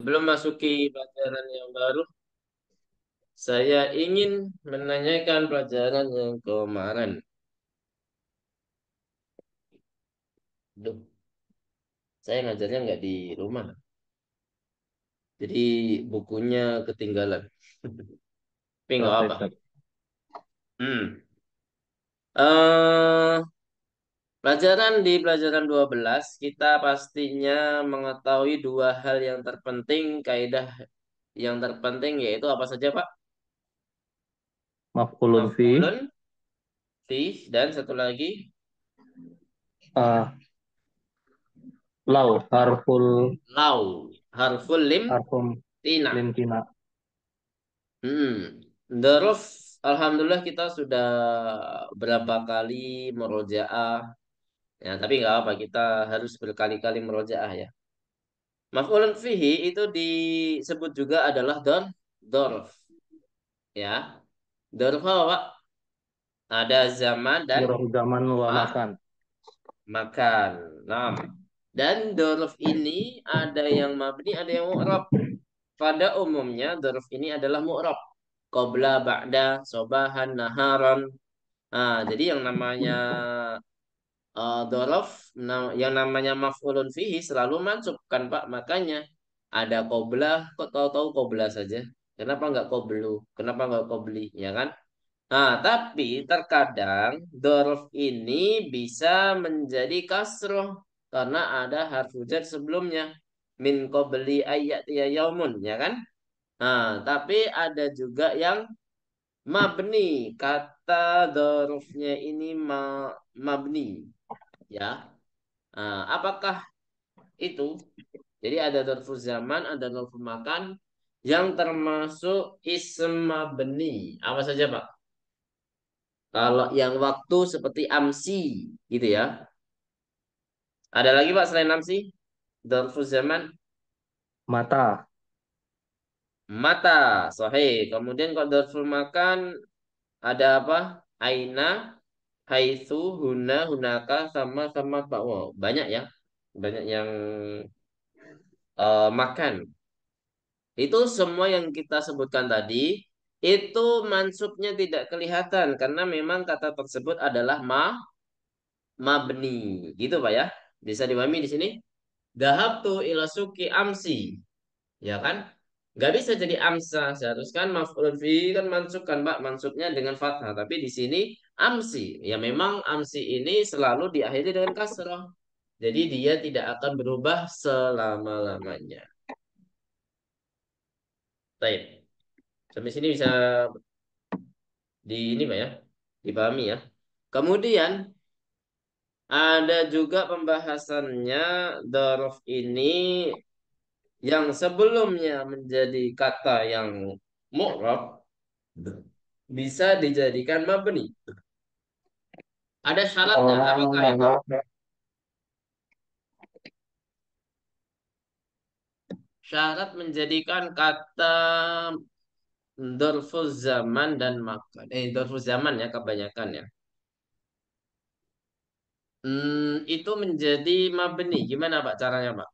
Sebelum masuki pelajaran yang baru, saya ingin menanyakan pelajaran yang kemarin. Duh, saya ngajarnya nggak di rumah. Jadi bukunya ketinggalan. Tapi nggak apa. Hmm. Uh, Pelajaran di pelajaran 12 kita pastinya mengetahui dua hal yang terpenting, kaidah yang terpenting yaitu apa saja, Pak? Maf'ulun fi. fi dan satu lagi uh, lau harful lau harful lim harful tina. Lim tina. Hmm. Daruf, alhamdulillah kita sudah berapa kali merojaah Ya, tapi nggak apa kita harus berkali-kali merojaah ya. Maf'ulun fihi itu disebut juga adalah dor dorf. Ya. Dorf apa, Ada zaman dan zaman ah, makan. Makan. Nah. Dan dorf ini ada yang mabni, ada yang mu'rab. Pada umumnya dorf ini adalah mu'rab. Qobla, ba'da, sobahan, naharan. Nah, jadi yang namanya Eh, dorof yang namanya maf'ulun fihi selalu mansub kan Pak makanya ada kobla kok tahu-tahu kobla saja kenapa nggak koblu kenapa nggak kobli ya kan nah tapi terkadang dorof ini bisa menjadi kasroh karena ada harfu sebelumnya min kobli ayat ya yaumun ya kan nah tapi ada juga yang mabni kata dorofnya ini ma mabni ya nah, apakah itu jadi ada dorfu zaman ada dorfu makan yang termasuk isma beni apa saja pak kalau yang waktu seperti amsi gitu ya ada lagi pak selain amsi dorfu zaman mata mata sohe kemudian kalau dorfu makan ada apa aina Haisu, Huna, Hunaka, sama sama Pak Wow. Banyak ya, banyak yang uh, makan. Itu semua yang kita sebutkan tadi, itu mansubnya tidak kelihatan karena memang kata tersebut adalah ma mabni. Gitu Pak ya. Bisa dipahami di sini? dahab tu ilasuki amsi. Ya kan? Gak bisa jadi amsa. Seharusnya kan maf'ulun fi kan mansub kan, Pak. Mansubnya dengan fathah. Tapi di sini amsi. Ya memang amsi ini selalu diakhiri dengan kasrah. Jadi dia tidak akan berubah selama-lamanya. Baik. Sampai sini bisa di ini Pak ya. Dipahami ya. Kemudian ada juga pembahasannya dorof ini yang sebelumnya menjadi kata yang mu'rab bisa dijadikan mabni. Ada syaratnya oh, apakah itu? Syarat menjadikan kata dorfuz zaman dan makan. Eh, dorfuz zaman ya kebanyakan ya. Hmm, itu menjadi mabni. Gimana Pak caranya Pak?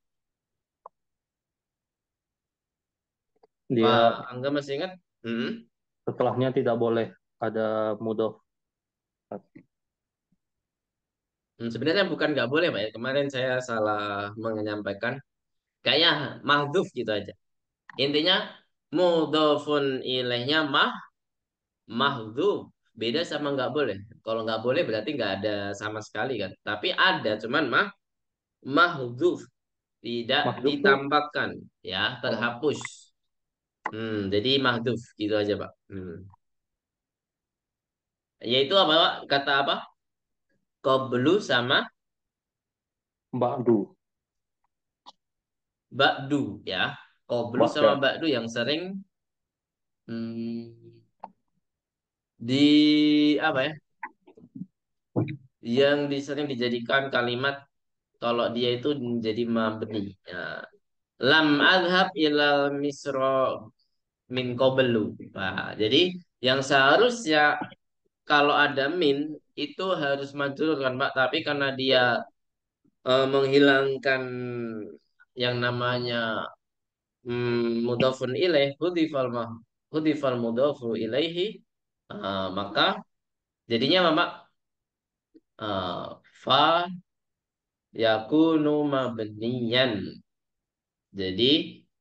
Dia Pak Angga masih ingat? Hmm? Setelahnya tidak boleh ada mudof. Hmm, sebenarnya bukan nggak boleh, Pak. Ya, kemarin saya salah menyampaikan. Kayaknya mahduf gitu aja. Intinya mudofun ilahnya mah mahduf. Beda sama nggak boleh. Kalau nggak boleh berarti nggak ada sama sekali kan. Tapi ada, cuman mah mahduf. Tidak mahduf ditampakkan. Ya, terhapus. Hmm, jadi mahduf gitu aja, Pak. Hmm. Ya, itu apa, Pak? Kata apa? Koblu sama ba'du. Ba'du ya. Qoblu sama ya. ba'du yang sering hmm, di apa ya? Yang disering dijadikan kalimat kalau dia itu menjadi mabni. Ya. Lam adhab ilal misro min kobelu. Pak. Nah, jadi yang seharusnya kalau ada min itu harus majrur kan Pak, tapi karena dia e, menghilangkan yang namanya mm, mudhafun ilaih hudifal mah hudifal mudhafu ilaihi e, maka jadinya Pak e, fa yakunu mabniyan. Jadi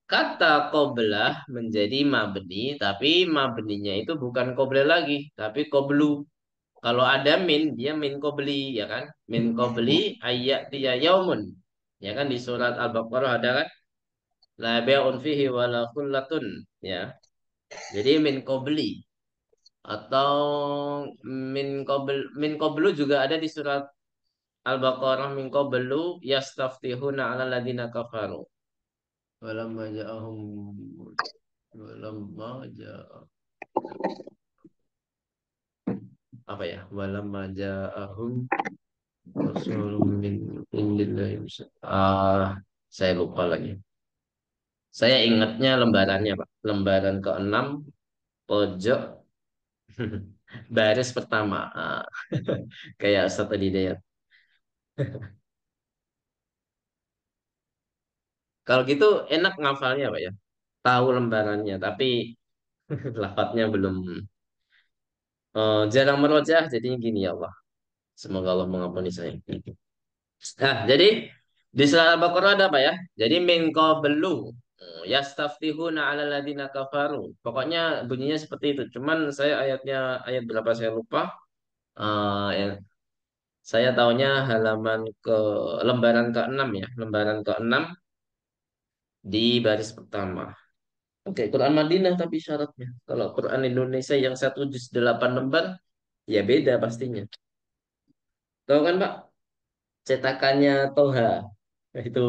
kata qoblah menjadi mabni tapi mabninya itu bukan qoblah lagi tapi koblu kalau ada min dia min qobli ya kan min hmm. qobli ayat dia yaumun ya kan di surat al-baqarah ada kan la fihi ya jadi min qobli atau min qobl min qoblu juga ada di surat al-baqarah min qoblu yastaftihuna 'ala ladina kafaru Walamma ja'ahum walamma ja'ahum apa ya? Walamma ja'ahum Rasulullah min indillahi ah saya lupa lagi. Saya ingatnya lembarannya, Pak. Lembaran ke-6 pojok baris pertama. Ah, kayak Ustaz Dayat. Kalau gitu enak ngafalnya Pak ya. Tahu lembarannya tapi lafadznya belum uh, jarang merojah jadi gini ya Allah. Semoga Allah mengampuni saya. Nah, jadi di surah Al-Baqarah ada apa ya? Jadi min qablu yastaftihuna 'ala ladina kafaru. Pokoknya bunyinya seperti itu. Cuman saya ayatnya ayat berapa saya lupa. Uh, ya. Saya tahunya halaman ke lembaran ke-6 ya, lembaran ke-6 di baris pertama. Oke, Quran Madinah tapi syaratnya. Kalau Quran Indonesia yang satu juz delapan lembar, ya beda pastinya. Tahu kan Pak? Cetakannya Toha. Itu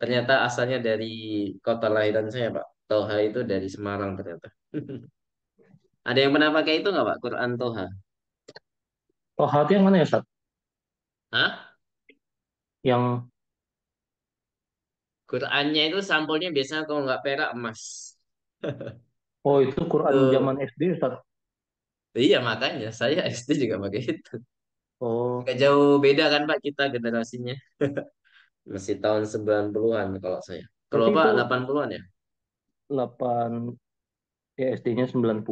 ternyata asalnya dari kota lahiran saya Pak. Toha itu dari Semarang ternyata. Ada yang pernah pakai itu nggak Pak? Quran Toha. Toha itu yang mana ya, Ustaz? Hah? Yang Qurannya itu sampulnya biasanya kalau nggak perak emas. oh itu Quran uh, zaman SD Ustaz? Iya makanya saya SD juga pakai itu. Oh. Gak jauh beda kan Pak kita generasinya. Masih tahun 90-an kalau saya. Kalau Pak 80-an ya? 8 ya SD-nya 90.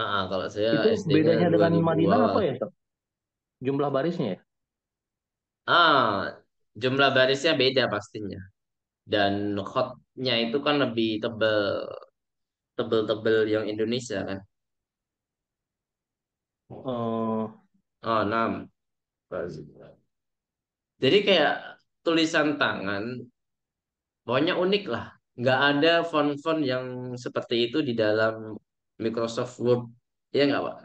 Nah, kalau saya itu SD bedanya dengan Madinah apa ya, Jumlah barisnya ya? Ah, jumlah barisnya beda pastinya dan hotnya itu kan lebih tebel tebel-tebel yang Indonesia kan oh oh enam jadi kayak tulisan tangan pokoknya unik lah nggak ada font-font yang seperti itu di dalam Microsoft Word ya nggak pak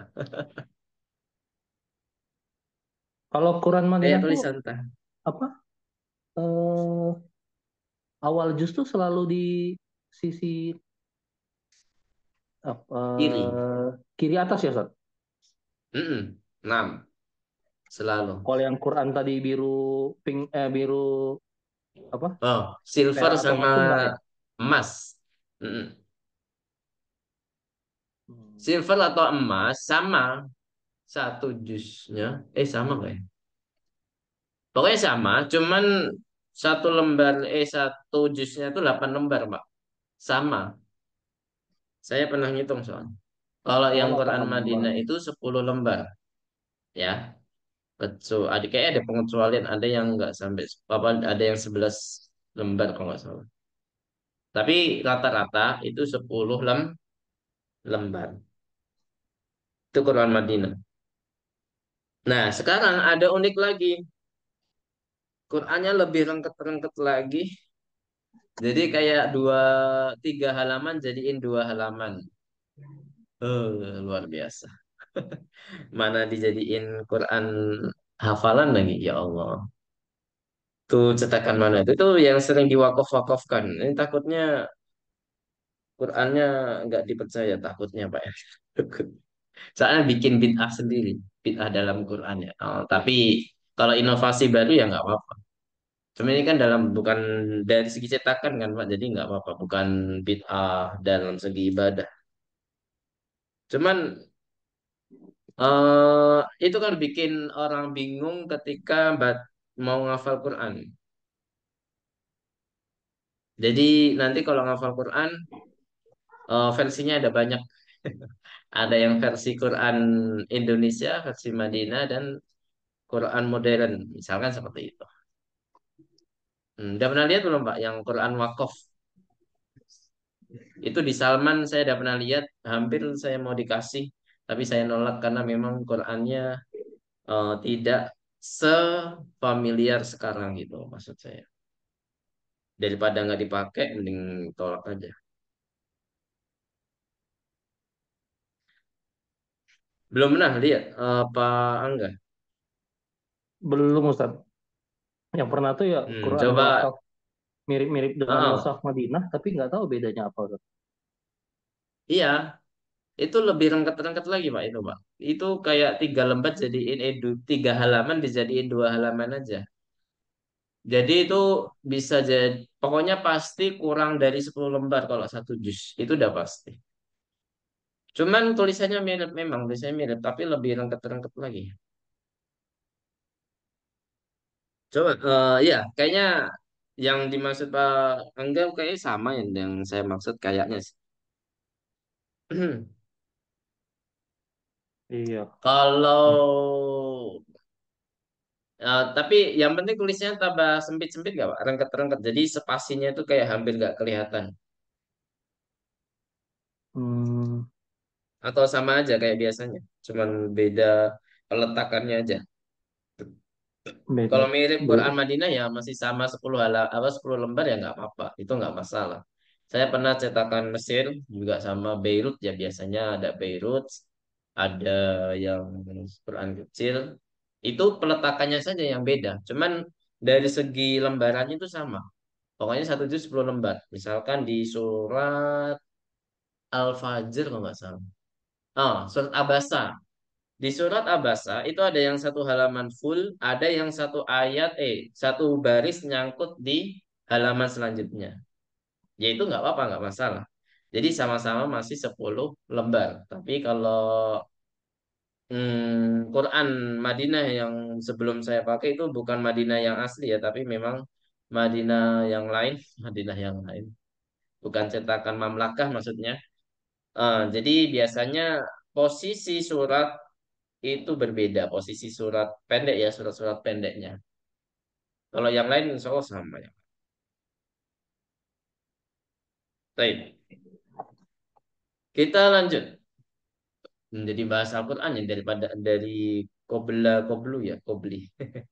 kalau Quran mana ya, tulisan tangan apa uh, awal justru selalu di sisi apa, kiri kiri atas ya Ustaz? Mm -mm, Selalu. Kalau yang Quran tadi biru pink eh biru apa? Oh, silver sama ya? emas. Mm -mm. Silver atau emas sama satu jusnya. Eh sama kayak. Ya? Pokoknya sama, cuman satu lembar, eh satu jusnya itu 8 lembar, pak Sama. Saya pernah ngitung soal Kalau yang oh, Quran Madinah itu 10 lembar. Ya. Kecuali ada kayak ada pengecualian, ada yang nggak sampai apa ada yang 11 lembar kalau nggak salah. Tapi rata-rata itu 10 lem lembar. Itu Quran Madinah. Nah, sekarang ada unik lagi. Qurannya lebih lengket-lengket lagi. Jadi hmm. kayak dua tiga halaman jadiin dua halaman. Uh, luar biasa. Mana dijadiin Quran hafalan lagi ya Allah. Tuh cetakan mana itu? Itu yang sering diwakof-wakofkan. Ini takutnya Qurannya nggak dipercaya takutnya Pak ya. Soalnya bikin bid'ah sendiri, bid'ah dalam Qurannya. Oh, tapi kalau inovasi baru ya nggak apa-apa. Cuma ini kan dalam bukan dari segi cetakan kan Pak, jadi nggak apa-apa, bukan bid'ah dalam segi ibadah. Cuman uh, itu kan bikin orang bingung ketika mau ngafal Quran. Jadi nanti kalau ngafal Quran uh, versinya ada banyak. ada yang versi Quran Indonesia, versi Madinah dan Quran modern, misalkan seperti itu. Hmm, udah pernah lihat belum Pak yang Quran Wakaf? Itu di Salman saya udah pernah lihat, hampir saya mau dikasih, tapi saya nolak karena memang Qurannya uh, tidak sefamiliar sekarang gitu maksud saya. Daripada nggak dipakai, mending tolak aja. Belum pernah lihat uh, Pak Angga? Belum Ustaz. Yang pernah tuh ya hmm, Quran coba mirip-mirip dengan oh. Musaf Madinah, tapi nggak tahu bedanya apa. Ustaz. Iya, itu lebih rengket-rengket lagi pak itu pak. Itu kayak tiga lembar jadiin edu, tiga halaman dijadiin dua halaman aja. Jadi itu bisa jadi, pokoknya pasti kurang dari 10 lembar kalau satu jus Itu udah pasti. Cuman tulisannya mirip memang, tulisannya mirip, tapi lebih rengket-rengket lagi. Coba, uh, ya, kayaknya yang dimaksud Pak Angga kayaknya sama yang yang saya maksud kayaknya sih. Iya. Kalau uh, tapi yang penting tulisnya tambah sempit-sempit gak Pak? Rengket-rengket. Jadi spasinya itu kayak hampir gak kelihatan. Hmm, Atau sama aja kayak biasanya, cuman beda peletakannya aja. Kalau mirip iya. Quran Madinah ya masih sama 10 hal, apa 10 lembar ya nggak apa-apa, itu nggak masalah. Saya pernah cetakan Mesir juga sama Beirut ya biasanya ada Beirut, ada yang Quran kecil. Itu peletakannya saja yang beda. Cuman dari segi lembarannya itu sama. Pokoknya satu juz 10 lembar. Misalkan di surat Al-Fajr kalau nggak salah. Ah, surat Abasa di surat Abasa itu ada yang satu halaman full, ada yang satu ayat, eh satu baris nyangkut di halaman selanjutnya. Ya itu nggak apa-apa, nggak masalah. Jadi sama-sama masih 10 lembar. Tapi kalau hmm, Quran Madinah yang sebelum saya pakai itu bukan Madinah yang asli ya, tapi memang Madinah yang lain, Madinah yang lain. Bukan cetakan Mamlakah maksudnya. Uh, jadi biasanya posisi surat itu berbeda posisi surat pendek ya surat-surat pendeknya. Kalau yang lain insya Allah sama ya. Baik. Kita lanjut. Menjadi bahasa Al-Qur'an yang daripada dari kobla koblu ya, kobli.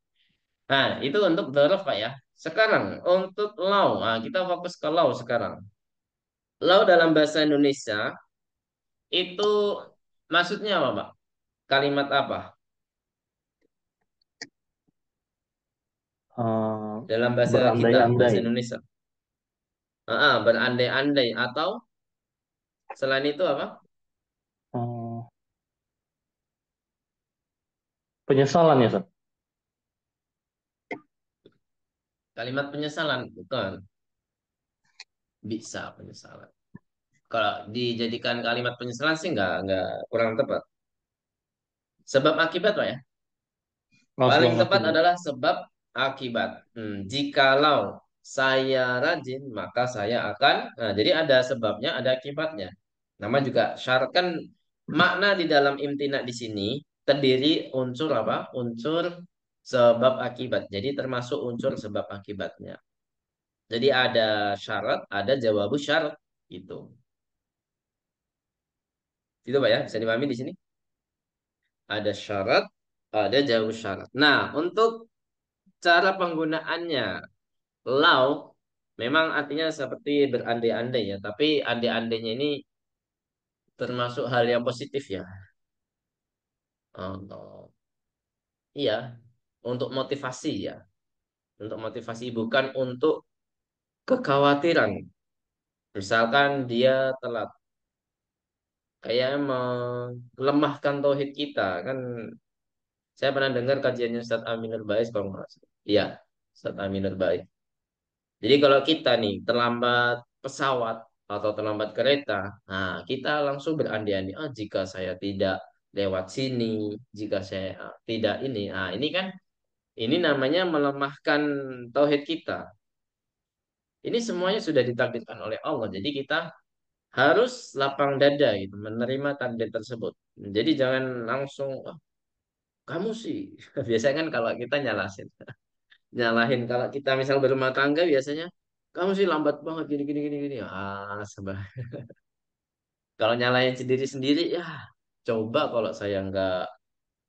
nah, itu untuk dzaraf Pak ya. Sekarang untuk lau. Nah, kita fokus ke lau sekarang. Lau dalam bahasa Indonesia itu maksudnya apa, Pak? kalimat apa? Uh, Dalam bahasa kita, bahasa Indonesia. Uh, uh, berandai-andai atau selain itu apa? Uh, penyesalan ya, Sir. Kalimat penyesalan, bukan. Bisa penyesalan. Kalau dijadikan kalimat penyesalan sih nggak, nggak kurang tepat. Sebab akibat Pak ya? Mas, Paling tepat akibat. adalah sebab akibat. Hmm, jikalau saya rajin, maka saya akan. Nah, jadi ada sebabnya, ada akibatnya. Nama juga syarat kan makna di dalam imtina di sini terdiri unsur apa? Unsur sebab akibat. Jadi termasuk unsur sebab akibatnya. Jadi ada syarat, ada jawab syarat itu. Itu Pak ya, bisa dipahami di sini? ada syarat, ada jauh syarat. Nah, untuk cara penggunaannya, lau memang artinya seperti berandai-andai ya, tapi andai-andainya ini termasuk hal yang positif ya. Oh, iya, untuk motivasi ya. Untuk motivasi bukan untuk kekhawatiran. Misalkan dia telat kayak melemahkan tauhid kita kan saya pernah dengar kajiannya Ustaz Aminul Baiz kalau nggak salah iya Ustaz Aminul Baiz jadi kalau kita nih terlambat pesawat atau terlambat kereta nah kita langsung berandai-andai ah jika saya tidak lewat sini jika saya ah, tidak ini ah ini kan ini namanya melemahkan tauhid kita ini semuanya sudah ditakdirkan oleh Allah. Jadi kita harus lapang dada gitu menerima takdir tersebut jadi jangan langsung oh, kamu sih biasanya kan kalau kita nyalahin nyalahin kalau kita misal berumah tangga biasanya kamu sih lambat banget gini gini gini gini ah sebab kalau nyalain sendiri sendiri ya coba kalau saya nggak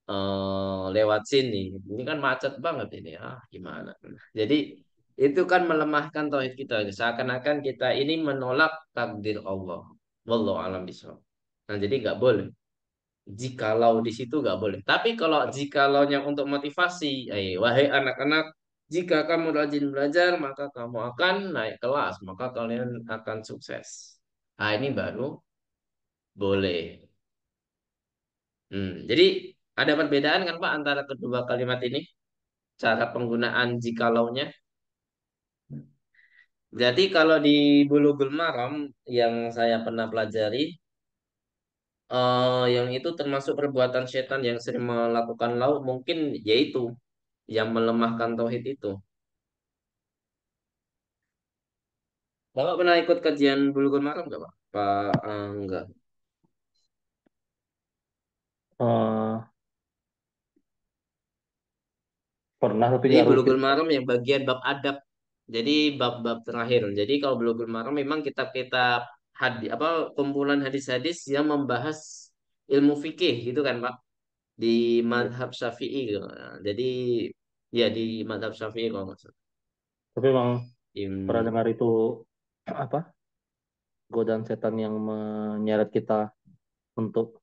uh, lewat sini ini kan macet banget ini ah gimana jadi itu kan melemahkan tauhid kita seakan-akan kita ini menolak takdir Allah wallahu alam bisawab nah jadi nggak boleh jikalau di situ nggak boleh tapi kalau jikalau yang untuk motivasi eh, wahai anak-anak jika kamu rajin belajar maka kamu akan naik kelas maka kalian akan sukses nah ini baru boleh hmm, jadi ada perbedaan kan pak antara kedua kalimat ini cara penggunaan jikalau nya jadi kalau di Bulughul Maram yang saya pernah pelajari, uh, yang itu termasuk perbuatan setan yang sering melakukan lauk mungkin yaitu yang melemahkan tauhid itu. Bapak pernah ikut kajian Bulughul Maram nggak Pak? Pak uh, eh, enggak. Uh, eh, pernah tapi Jadi Bulughul Maram yang bagian bab adab jadi bab-bab terakhir. Jadi kalau Bulughul Maram memang kitab-kitab hadis apa kumpulan hadis-hadis yang membahas ilmu fikih gitu kan, Pak. Di iya. madhab Syafi'i gitu. Nah, jadi ya di madhab Syafi'i kalau maksud? Tapi Bang, Im... pernah dengar itu apa? Godaan setan yang menyeret kita untuk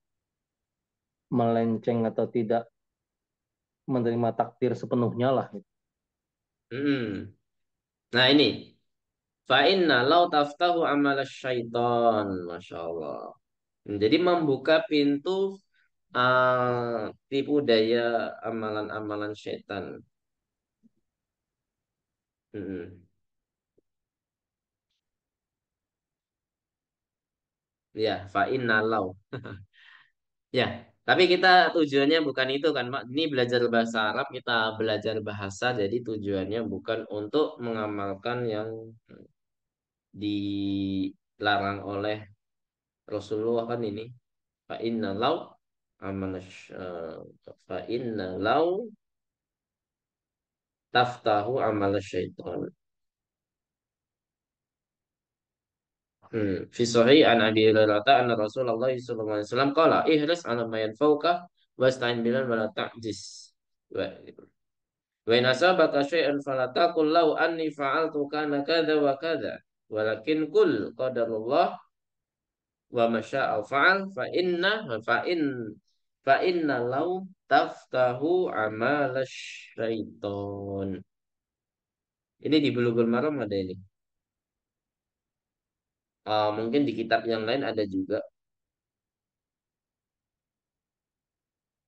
melenceng atau tidak menerima takdir sepenuhnya lah. Gitu. Nah ini. Fa inna law taftahu amal syaitan. Masya Allah. Hmm, jadi membuka pintu uh, tipu daya amalan-amalan syaitan. Hmm. Ya, fa'in inna ya, tapi kita tujuannya bukan itu kan, Pak. Ini belajar bahasa Arab, kita belajar bahasa, jadi tujuannya bukan untuk mengamalkan yang dilarang oleh Rasulullah kan ini. Fa inna law amanash eh, fa inna law taftahu amal syaitan. Hmm. Fi sahih an Abi Hurairah anna Rasulullah sallallahu alaihi wasallam qala ihris ala ma yanfa'uka wasta'in bilan wala ta'jis. Wa in asabaka syai'an fala taqul law anni fa'altu kana kadza wa kadza walakin kul qadarullah wa masya'a fa'al fa inna fa in fa inna law taftahu amal syaiton. Ini di Bulughul Maram ada ini. Uh, mungkin di kitab yang lain ada juga.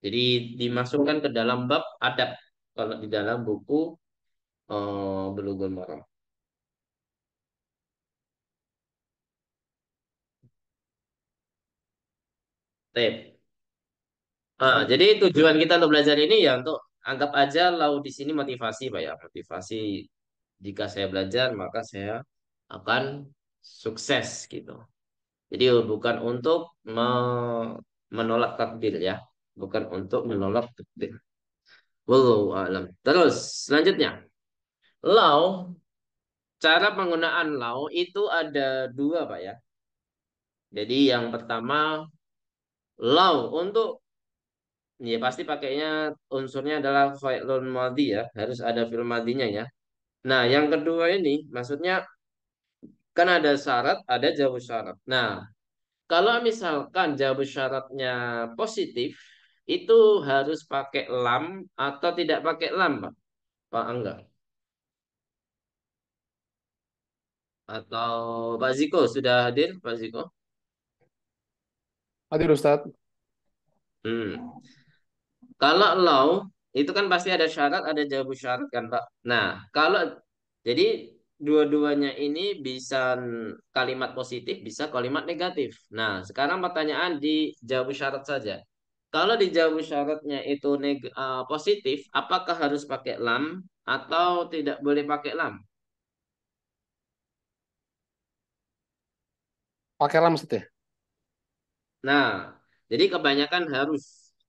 Jadi dimasukkan ke dalam bab adab kalau di dalam buku uh, Bulughul Maram. Tep. Eh, jadi tujuan kita untuk belajar ini ya untuk anggap aja lau di sini motivasi pak ya motivasi jika saya belajar maka saya akan sukses gitu. Jadi bukan untuk menolak takdir ya, bukan untuk menolak takdir. Wallahu alam. Terus selanjutnya. Law cara penggunaan law itu ada dua, Pak ya. Jadi yang pertama law untuk ya pasti pakainya unsurnya adalah fi'lun madhi ya, harus ada fi'il madinya ya. Nah, yang kedua ini maksudnya Kan ada syarat, ada jawab syarat. Nah, kalau misalkan jawab syaratnya positif, itu harus pakai lam atau tidak pakai lam, Pak? Pak Angga? Atau Pak Ziko sudah hadir, Pak Ziko? Hadir Ustadz. Hmm. Kalau law itu kan pasti ada syarat, ada jawab syarat kan Pak. Nah, kalau jadi dua-duanya ini bisa kalimat positif, bisa kalimat negatif. Nah, sekarang pertanyaan di jawab syarat saja. Kalau di jawab syaratnya itu neg uh, positif, apakah harus pakai lam atau tidak boleh pakai lam? Pakai lam maksudnya? Nah, jadi kebanyakan harus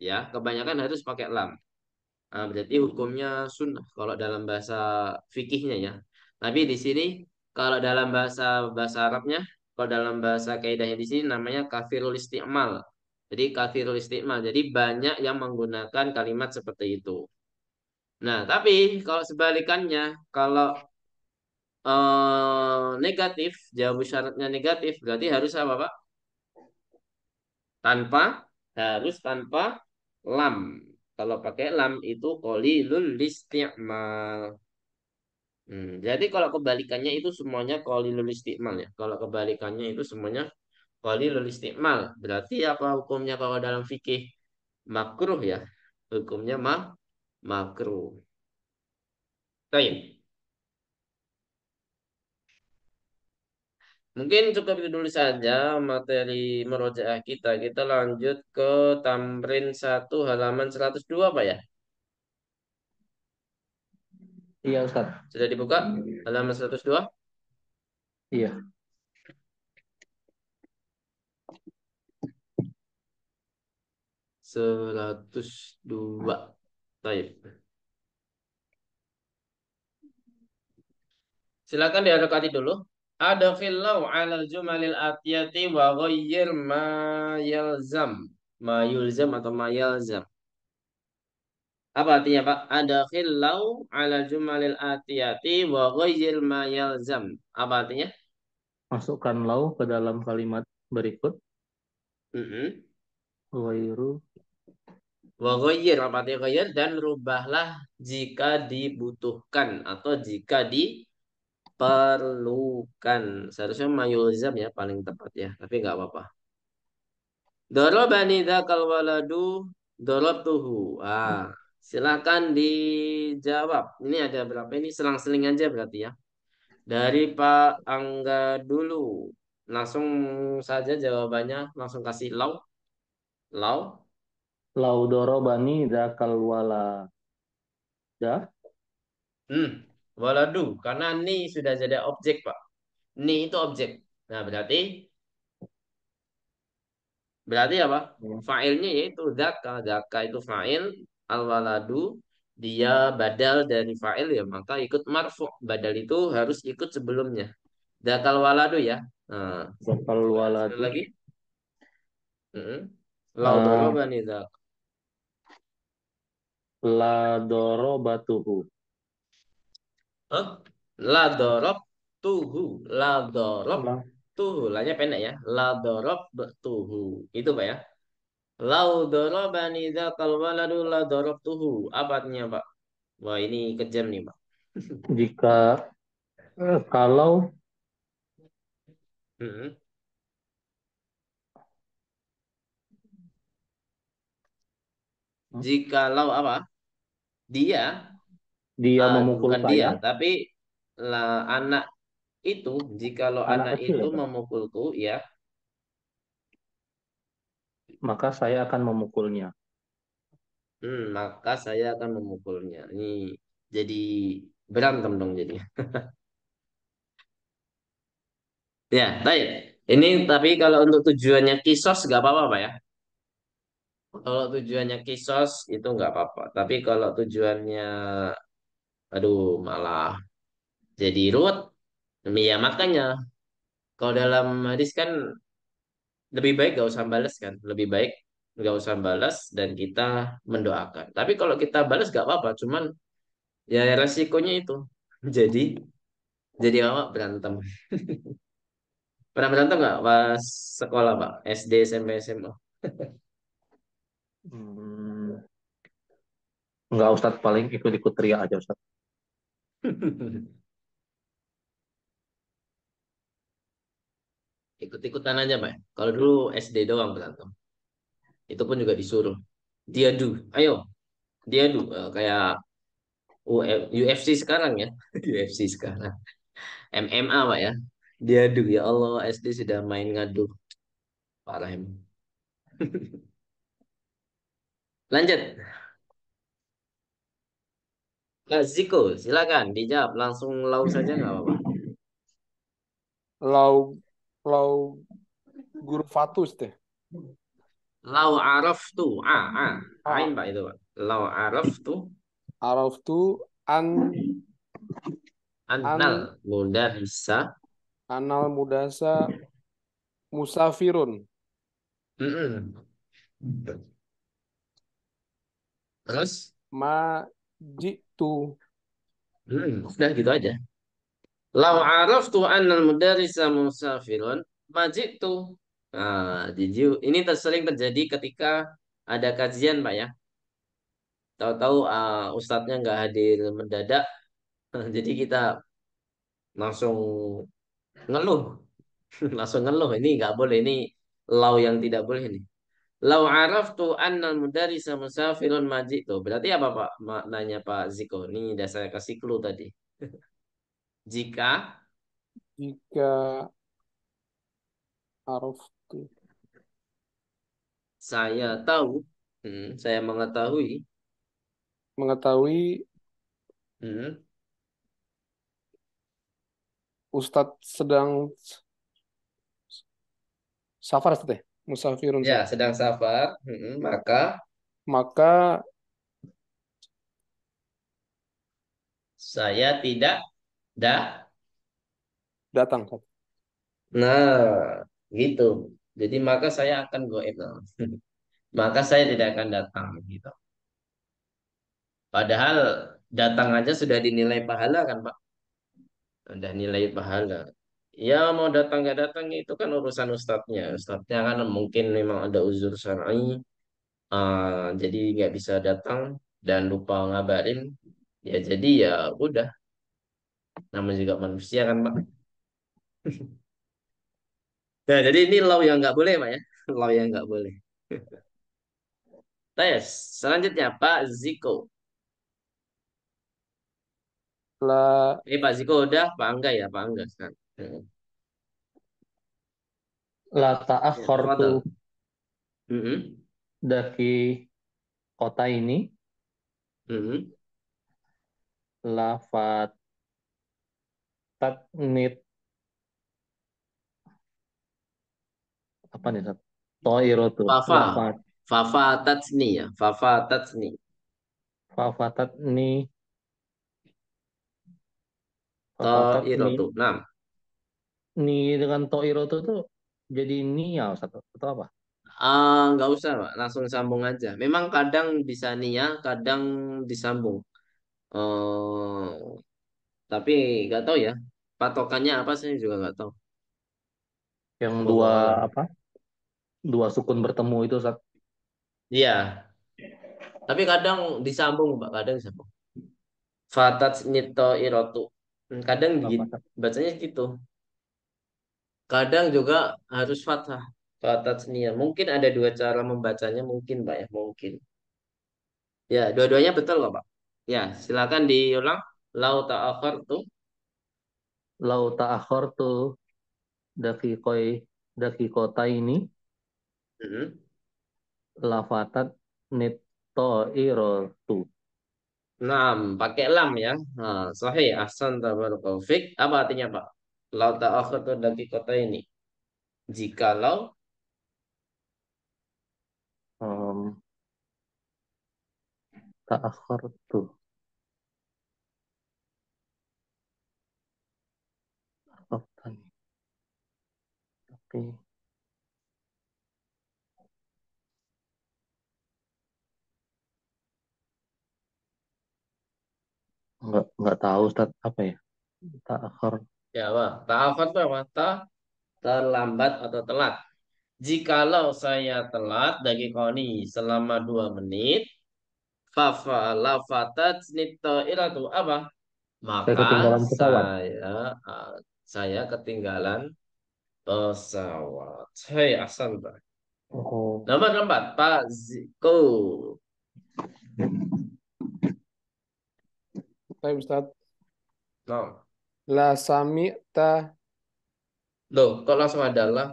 ya, kebanyakan harus pakai lam. Nah, berarti hukumnya sunnah kalau dalam bahasa fikihnya ya. Tapi di sini kalau dalam bahasa bahasa Arabnya, kalau dalam bahasa kaidahnya di sini namanya kafirul istimal. Jadi kafirul istimal. Jadi banyak yang menggunakan kalimat seperti itu. Nah, tapi kalau sebalikannya, kalau eh, negatif, jawab syaratnya negatif, berarti harus apa, Pak? Tanpa, harus tanpa lam. Kalau pakai lam itu kolilul istimal. Hmm, jadi kalau kebalikannya itu semuanya qalilul istimal ya. Kalau kebalikannya itu semuanya qalilul istimal. Berarti apa hukumnya kalau dalam fikih? Makruh ya. Hukumnya mah makruh. Baik. Mungkin cukup itu dulu saja materi merojaah kita. Kita lanjut ke tamrin 1 halaman 102 Pak ya. Iya Ustaz. Sudah dibuka halaman 102? Iya. Seratus dua. Baik. Silakan diadukati dulu. Ada Adakhilau ala jumalil atiyati wa ghayir ma yalzam. Ma yulzam atau ma yalzam. Apa artinya Pak? Ada khillau ala jumalil atiyati wa ghayil ma yalzam. Apa artinya? Masukkan lau ke dalam kalimat berikut. Mm -hmm. Wairu. Wa ghayir, Apa artinya ghayir? Dan rubahlah jika dibutuhkan atau jika diperlukan. Seharusnya mayulzam ya paling tepat ya. Tapi nggak apa-apa. Dorobani dzakal waladu dorobtuhu. Ah, Silakan dijawab. Ini ada berapa? Ini selang-seling aja berarti ya. Dari hmm. Pak Angga dulu. Langsung saja jawabannya. Langsung kasih lau. Lau. Lau dorobani dakal wala. Ya. Hmm. Waladu. Karena ni sudah jadi objek, Pak. Ni itu objek. Nah, berarti Berarti apa? Ya. Fa'ilnya yaitu zaka. Zaka itu fa'il al dia hmm. badal dari fa'il ya maka ikut marfu badal itu harus ikut sebelumnya dakal waladu ya nah, zakal waladu lagi hmm. ah. lau doroba nih la dorobatuhu huh? la dorob tuhu la dorob tuhu lanya pendek ya la dorob tuhu itu pak ya Lau dorobani zakal waladu la dorobtuhu. Apa artinya, Pak? Wah, ini kejam nih, Pak. Jika eh, kalau hmm. Jikalau apa? Dia dia uh, memukul bukan saya. dia, tapi la, anak itu jikalau anak, anak kecil, itu ya, memukulku ya maka saya akan memukulnya. Hmm, maka saya akan memukulnya. Ini jadi berantem dong jadinya. ya, baik. Ini tapi kalau untuk tujuannya kisos nggak apa-apa Pak ya. Kalau tujuannya kisos itu nggak apa-apa. Tapi kalau tujuannya, aduh malah jadi ruwet. Ya makanya kalau dalam hadis kan lebih baik gak usah balas kan lebih baik gak usah balas dan kita mendoakan tapi kalau kita balas gak apa-apa cuman ya resikonya itu jadi jadi apa berantem pernah berantem nggak pas sekolah pak SD SMP SMA hmm, nggak Ustadz paling ikut ikut teriak aja Ustadz ikut-ikutan aja Pak. Kalau dulu SD doang berantem. Itu pun juga disuruh. dia do. ayo. do. uh, kayak UFC sekarang ya. UFC sekarang. MMA Pak ya. dia do. ya Allah SD sudah main ngadu. Parah emang. Lanjut. Kak Ziko, silakan dijawab langsung lau saja nggak apa-apa. Lau lau guru fatus teh. Lau araf tu a ah, a, ah. ah. Ain Pak itu, Pak. Lau araf tu an Anal mudahisa. Anal mudasa musafirun. Mm -mm. Terus? Ma jitu. Hmm, udah gitu aja. Lau araftu annal mudarrisa musafirun majitu. Nah, did you? Ini sering terjadi ketika ada kajian, Pak ya. Tahu-tahu uh, ustadznya nggak hadir mendadak. Jadi kita langsung ngeluh. langsung ngeluh. Ini nggak boleh. Ini lau yang tidak boleh ini. Lau araf araftu annal mudarrisa musafirun majitu. Berarti apa Pak maknanya Pak Ziko? Ini dasar saya kasih clue tadi. Jika jika araftu saya tahu, hmm, saya mengetahui mengetahui hmm. Ustadz sedang safar teh ya? musafirun ya sedang safar hmm, maka maka saya tidak Da? Datang. Nah, gitu. Jadi maka saya akan go goib. maka saya tidak akan datang gitu. Padahal datang aja sudah dinilai pahala kan Pak? Sudah nilai pahala. Ya mau datang nggak datang itu kan urusan ustadznya. Ustadznya kan mungkin memang ada uzur syar'i. Uh, jadi nggak bisa datang dan lupa ngabarin. Ya jadi ya udah namanya juga manusia kan pak nah jadi ini law yang nggak boleh pak ya law yang nggak boleh tes nah, selanjutnya pak Ziko La... ini pak Ziko udah pak Angga ya pak Angga sekarang hmm. La ta'akhortu ya, mm-hmm. dari kota ini mm -hmm. fat Ustadz need apa nih Ustadz? tuh. Fafa. Wafat. Fafa tatsni ya. Fafa tatsni. Fafa tatni. tuh. Nah. Ni dengan toirotu tuh jadi nia satu Atau apa? Ah, nggak uh, usah Pak. Langsung sambung aja. Memang kadang bisa nia, kadang disambung. Uh, tapi nggak tahu ya patokannya apa sih juga nggak tahu. Yang dua apa? Dua sukun bertemu itu saat. Iya, tapi kadang disambung, Pak. Kadang disambung. Fatat nito irotu. Hmm, kadang Apa, gitu, bacanya gitu. Kadang juga harus fatah. Fatat nia. Mungkin ada dua cara membacanya, mungkin, Pak ya, mungkin. Ya, dua-duanya betul kok, Pak. Ya, silakan diulang. Lau ta'akhir tuh lau koi daki kota ini mm -hmm. lafatat tuh. Nah, pakai lam ya. Nah, sahih. Ahsan tabarakofik. Apa artinya Pak? Lau daki kota ini. Jikalau um, tuh. Oke. Enggak enggak tahu Ustaz apa ya? Ta'akhir. Ya, apa? Ta'akhir itu apa? Ta terlambat atau telat. Jikalau saya telat dari koni selama dua menit, fafala nito iratu apa? Maka saya, saya, saya ketinggalan Pesawat. Hei, asal Pak. Oh. Nomor empat, Pak Ziko. Baik, Ustaz. No. La sami'ta. Loh, kok langsung ada lah?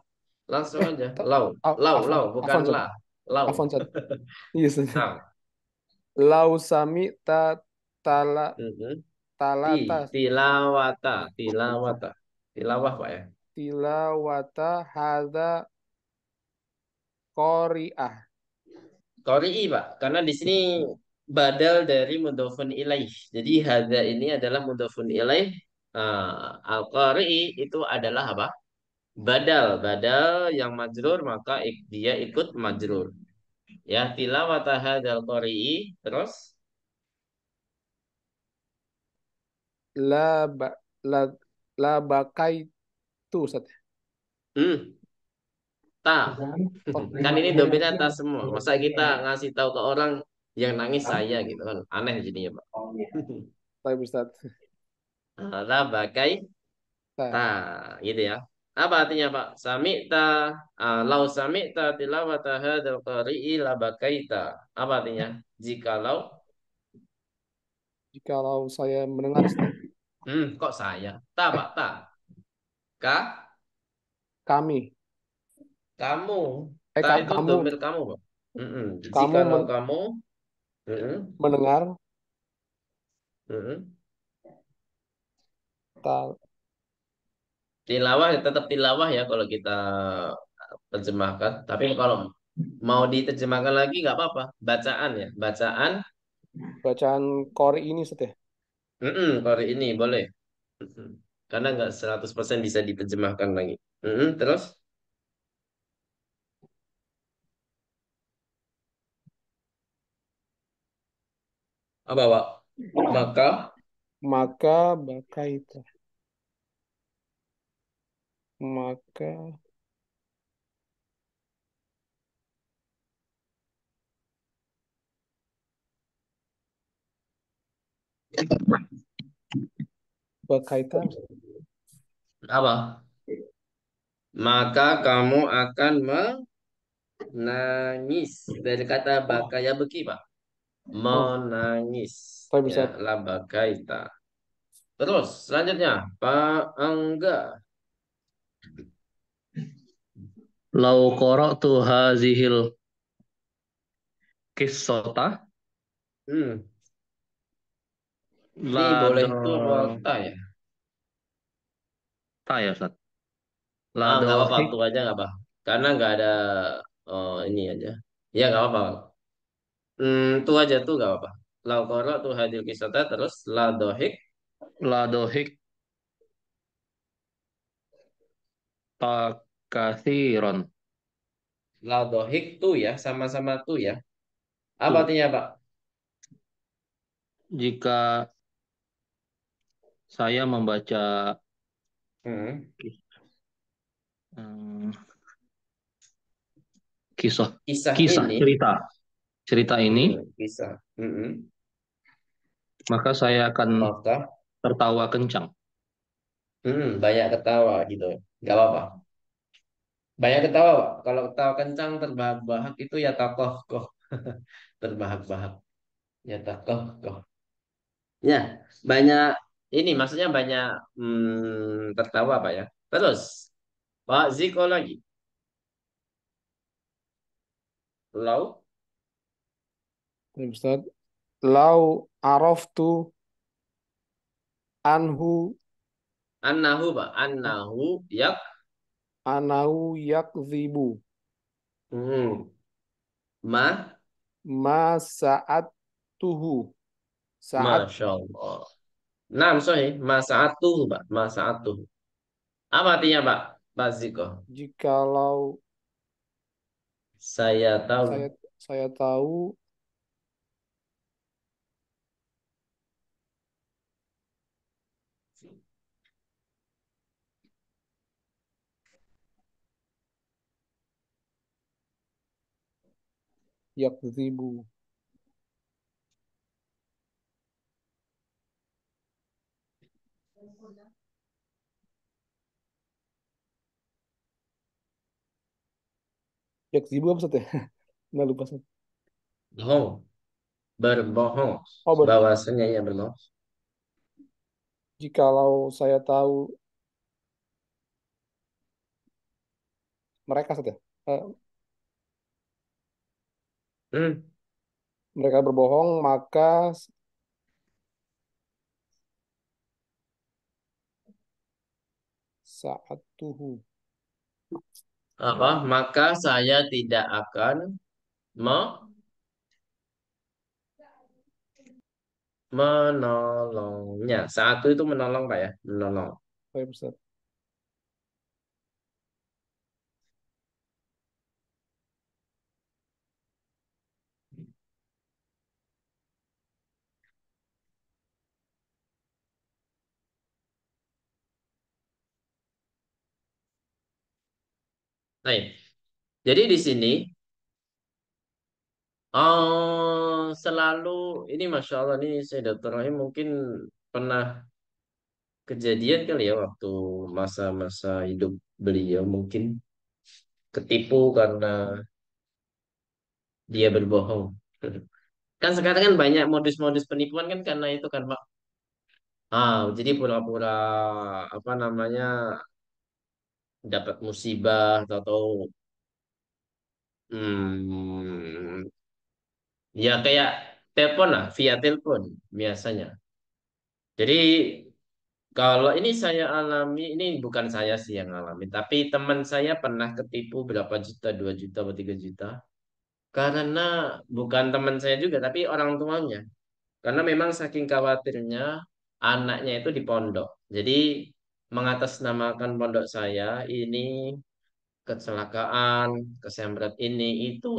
Langsung eh, aja. Lau, lau, lau, bukan la. Lau. Afon, Iya, Ustaz. Lau sami'ta tala. Mm -hmm. tilawata, tilawata. Tilawah, Pak ya tilawata hadza qari'ah. Qari'i, Pak. Karena di sini badal dari mudhofun ilaih. Jadi hadza ini adalah mudhofun ilaih. Uh, Al-qari'i itu adalah apa? Badal, badal yang majrur maka dia ikut majrur. Ya, tilawata hadzal qari'i terus la ba, la la bakai tuh Ustaz. Hmm. Ta. Kan ini dompetnya tak semua. Iya, Masa kita iya. ngasih tahu ke orang yang nangis iya. saya gitu kan. Aneh jadinya, Pak. Tapi oh, Ustaz. Ada bakai ta. gitu ya. Apa artinya, Pak? Sami'ta uh, ah, lau sami'ta tilawata hadzal qari'i bakaita. Apa artinya? Jikalau jikalau saya mendengar. Hmm, kok saya? Ta, Pak, ta. Ka? Kami. Kamu. Eh, ka itu kamu. domir kamu, Pak. Mm -mm. Kamu kamu mendengar. Mm -mm. Ta tilawah tetap tilawah ya kalau kita terjemahkan. Tapi kalau mau diterjemahkan lagi nggak apa-apa. Bacaan ya, bacaan. Bacaan kori ini seteh. Ya? Mm -mm, kori ini boleh. Mm -mm. Karena nggak 100% bisa diterjemahkan lagi. Mm -hmm, terus? Apa, Pak? Maka? Maka baka itu. Maka Thank you berkaitan apa? Maka kamu akan menangis dari kata bakaya beki, Pak. Menangis. Saya bisa ya, kaita Terus selanjutnya Pak Angga. Lau qara'tu hazihil kisota. Hmm. La boleh itu ya kasta ya Ustaz? La ah, nggak apa-apa waktu aja nggak apa. Karena nggak ada oh, ini aja. Ya nggak apa-apa. Hmm, tuh aja tuh nggak apa-apa. La koro tuh hadil kisata terus la dohik. La dohik. Ta kathiron. La dohik tuh ya sama-sama tuh ya. Apa tuh. artinya Pak? Jika saya membaca Hmm. Kisah. Kisah, kisah ini. cerita. Cerita ini. Hmm, kisah. Mm -hmm. Maka saya akan maka. tertawa kencang. Hmm, banyak ketawa gitu. Gak apa-apa. Banyak ketawa, Pak. Kalau ketawa kencang terbahak-bahak itu ya takoh kok. terbahak-bahak. Ya takoh kok. Ya, banyak ini maksudnya banyak hmm, tertawa Pak ya. Terus Pak Ziko lagi. Lau. Ustaz. Lau araftu anhu anahu Pak anahu yak anahu yakzibu. Hmm. Ma ma saat tuhu. Saat sohi masa masa'atuhu, Pak. atuh Apa artinya, Pak? Baziko? Jikalau saya tahu saya, saya tahu yakzibu Zibu apa ya? Nggak lupa satu. Bohong. Berbohong. Oh, berbohong. Bahwasanya ia berbohong. Jikalau saya tahu mereka satu Uh, ya? eh, hmm. Mereka berbohong, maka saat tuhu apa maka saya tidak akan me menolongnya. Satu itu menolong Pak ya, menolong. Baik, Nah, jadi di sini oh, selalu ini masya Allah ini saya dokter Rahim mungkin pernah kejadian kali ya waktu masa-masa hidup beliau mungkin ketipu karena dia berbohong. Kan sekarang kan banyak modus-modus penipuan kan karena itu kan Pak. Ah, jadi pura-pura apa namanya dapat musibah atau hmm, ya kayak telepon lah via telepon biasanya jadi kalau ini saya alami ini bukan saya sih yang alami tapi teman saya pernah ketipu berapa juta dua juta atau tiga juta karena bukan teman saya juga tapi orang tuanya karena memang saking khawatirnya anaknya itu di pondok jadi mengatasnamakan pondok saya ini kecelakaan, kesemprot ini itu,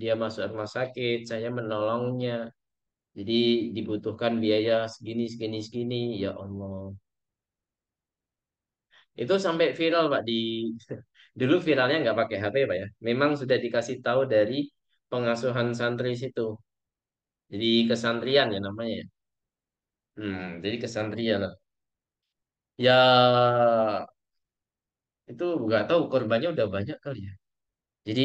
dia masuk rumah sakit, saya menolongnya. Jadi dibutuhkan biaya segini segini segini, ya Allah. Itu sampai viral Pak di dulu viralnya nggak pakai HP Pak ya. Memang sudah dikasih tahu dari pengasuhan santri situ. Jadi kesantrian ya namanya. Ya. Hmm, jadi kesantrian lah ya itu nggak tahu korbannya udah banyak kali ya jadi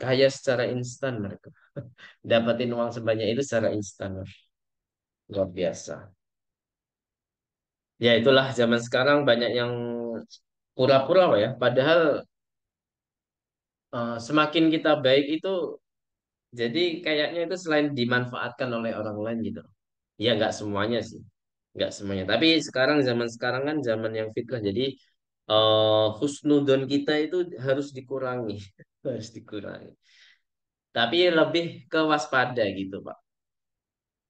kaya secara instan mereka dapatin uang sebanyak itu secara instan luar biasa ya itulah zaman sekarang banyak yang pura-pura ya padahal uh, semakin kita baik itu jadi kayaknya itu selain dimanfaatkan oleh orang lain gitu ya nggak semuanya sih nggak semuanya. Tapi sekarang zaman sekarang kan zaman yang fitnah. Jadi uh, husnudon kita itu harus dikurangi, harus dikurangi. Tapi lebih ke waspada gitu, Pak.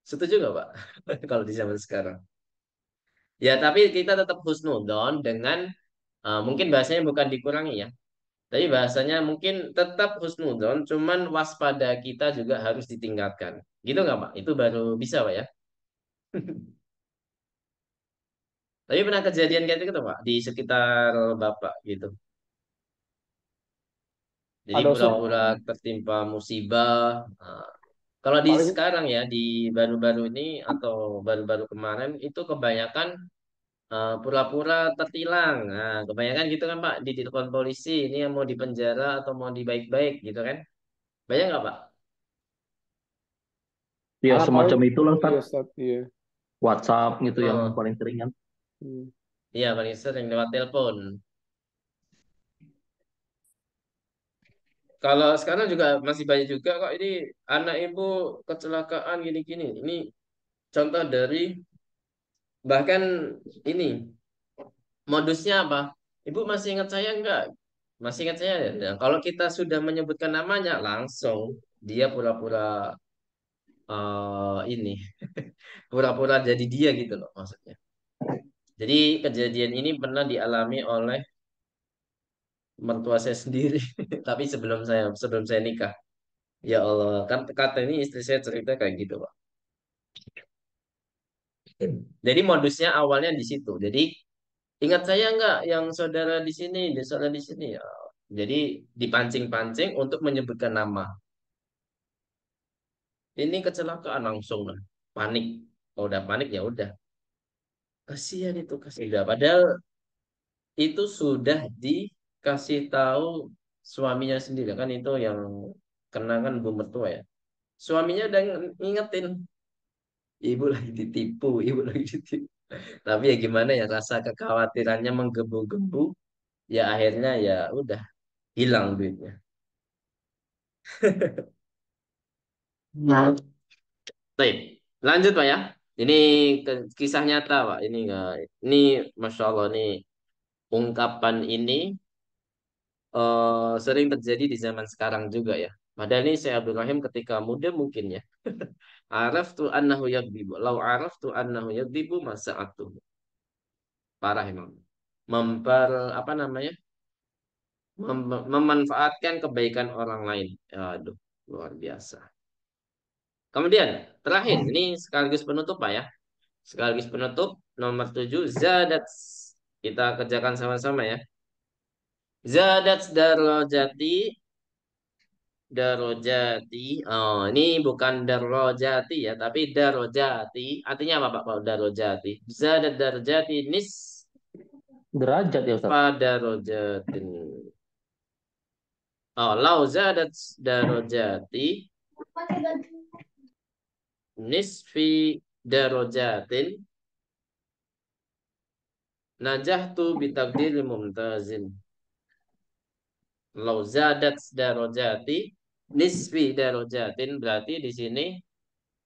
Setuju nggak, Pak? Kalau di zaman sekarang. Ya, tapi kita tetap husnudon dengan uh, mungkin bahasanya bukan dikurangi ya. Tapi bahasanya mungkin tetap husnudon, cuman waspada kita juga harus ditingkatkan. Gitu nggak, Pak? Itu baru bisa, Pak ya. Tapi pernah kejadian kayak gitu Pak di sekitar Bapak gitu. Jadi pura-pura tertimpa musibah. Nah, kalau di sekarang ya di baru-baru ini atau baru-baru kemarin itu kebanyakan pura eh, pura-pura tertilang. Nah, kebanyakan gitu kan Pak di telepon polisi ini yang mau dipenjara atau mau dibaik-baik gitu kan. Banyak nggak Pak? Ya semacam itulah kan. WhatsApp gitu uh. yang oh. paling sering kan. Iya paling sering lewat telepon. Kalau sekarang juga masih banyak juga kok ini anak ibu kecelakaan gini-gini. Ini contoh dari bahkan ini modusnya apa? Ibu masih ingat saya enggak? Masih ingat saya ya? Dan kalau kita sudah menyebutkan namanya langsung dia pura-pura uh, ini pura-pura jadi dia gitu loh maksudnya. Jadi kejadian ini pernah dialami oleh mertua saya sendiri, tapi sebelum saya sebelum saya nikah. Ya Allah, kan kata ini istri saya cerita kayak gitu, Pak. Jadi modusnya awalnya di situ. Jadi ingat saya nggak yang saudara di sini, di saudara di sini ya. Jadi dipancing-pancing untuk menyebutkan nama. Ini kecelakaan langsung lah, panik. Kalau udah panik ya udah, kasihan itu kasihan iya, padahal itu sudah dikasih tahu suaminya sendiri kan itu yang kenangan bu mertua ya suaminya udah ngingetin ibu lagi ditipu ibu lagi ditipu tapi ya gimana ya rasa kekhawatirannya menggebu-gebu ya akhirnya ya udah hilang duitnya nah. Baik, lanjut Pak ya. Ini kisah nyata, Pak. Ini enggak. Ini masya Allah nih ungkapan ini uh, sering terjadi di zaman sekarang juga ya. Padahal ini saya Abdul Rahim ketika muda mungkin ya. araf tu annahu yadhibu. Lau araf tu annahu masa atuh Parah emang. Memper, apa namanya? Mem memanfaatkan kebaikan orang lain. Aduh, luar biasa. Kemudian terakhir hmm. ini sekaligus penutup Pak ya. Sekaligus penutup nomor tujuh zadat kita kerjakan sama-sama ya. Zadat darlojati darlojati Oh, ini bukan darlojati ya, tapi darlojati Artinya apa Pak kalau darojati? Zadat darojati nis derajat ya Ustaz. Pada rojatin. Oh, lau zadat darojati nisfi darajatin najahtu bitabdil mumtazin lau zadat darajati nisfi darajatin berarti di sini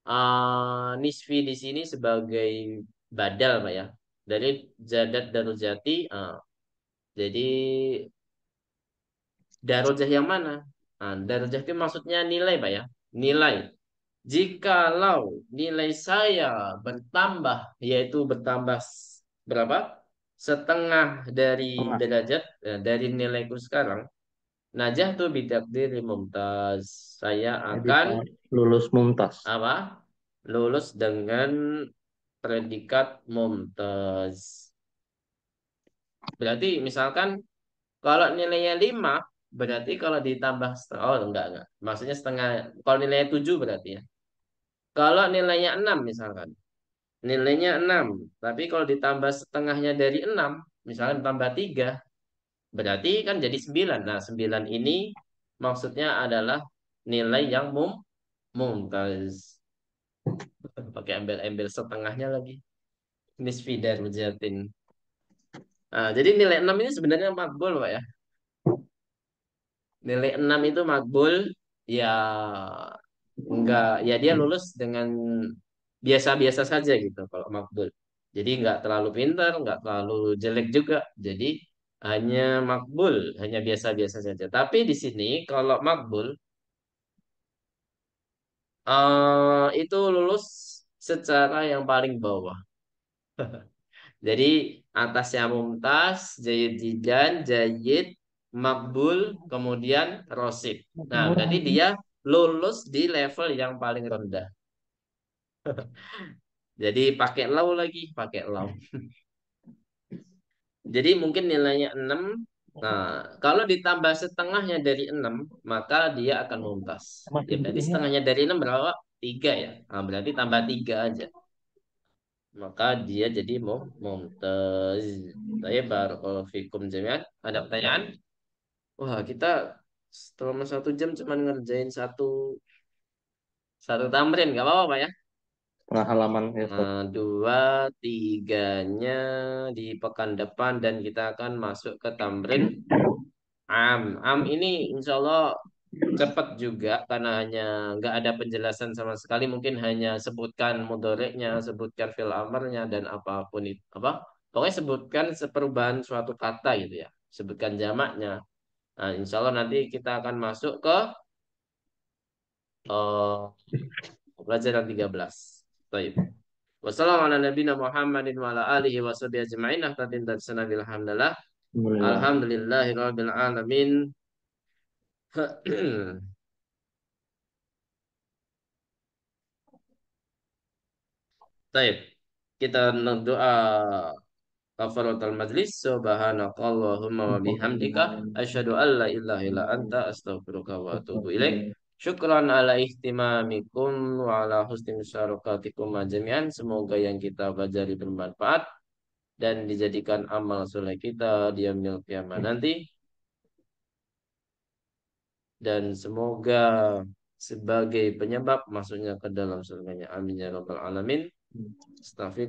uh, nisfi di sini sebagai badal Pak ya dari zadat darajati uh, jadi darajah yang mana? Nah, darajah itu maksudnya nilai Pak ya. Nilai jikalau nilai saya bertambah yaitu bertambah berapa setengah dari derajat eh, dari nilaiku sekarang najah tuh diri mumtaz saya akan lulus mumtaz apa lulus dengan predikat mumtaz berarti misalkan kalau nilainya 5 Berarti kalau ditambah setengah, oh enggak, enggak. Maksudnya setengah, kalau nilainya 7 berarti ya. Kalau nilainya 6 misalkan. Nilainya 6, tapi kalau ditambah setengahnya dari 6, misalkan tambah 3, berarti kan jadi 9. Nah, 9 ini maksudnya adalah nilai yang mum mumtaz. Pakai embel-embel setengahnya lagi. Nisfi darjatin. Nah, jadi nilai 6 ini sebenarnya makbul, Pak ya nilai 6 itu makbul ya enggak ya dia hmm. lulus dengan biasa-biasa saja gitu kalau makbul jadi enggak terlalu pintar enggak terlalu jelek juga jadi hanya makbul hanya biasa-biasa saja tapi di sini kalau makbul uh, eh, itu lulus secara yang paling bawah jadi atasnya mumtaz jayid jidan jayid makbul, kemudian rosid. Nah, jadi dia lulus di level yang paling rendah. Jadi pakai law lagi, pakai law. Jadi mungkin nilainya 6. Nah, kalau ditambah setengahnya dari 6, maka dia akan muntas Ya, berarti setengahnya dari 6 berapa? 3 ya. Nah, berarti tambah 3 aja. Maka dia jadi mau Saya kalau fikum Jamiat. Ada pertanyaan? wah kita selama satu jam cuma ngerjain satu satu tamrin nggak apa-apa pak ya nah halaman ya nah, dua tiganya di pekan depan dan kita akan masuk ke tamrin am am ini insya Allah cepat juga karena hanya nggak ada penjelasan sama sekali mungkin hanya sebutkan mudoreknya sebutkan fil amarnya dan apapun itu apa pokoknya sebutkan seperubahan suatu kata gitu ya sebutkan jamaknya Nah, insya Allah nanti kita akan masuk ke uh, pelajaran 13. Baik. Wassalamualaikum warahmatullahi wabarakatuh. Alhamdulillahirabbil Kita doa kafaratul majlis subhanakallahumma wa bihamdika asyhadu an la ilaha illa anta astaghfiruka wa atubu ilaik syukran ala ihtimamikum wa ala husni musyarakatikum jami'an semoga yang kita pelajari bermanfaat dan dijadikan amal soleh kita di yaumil kiamah nanti dan semoga sebagai penyebab masuknya ke dalam surganya amin ya rabbal alamin Stafik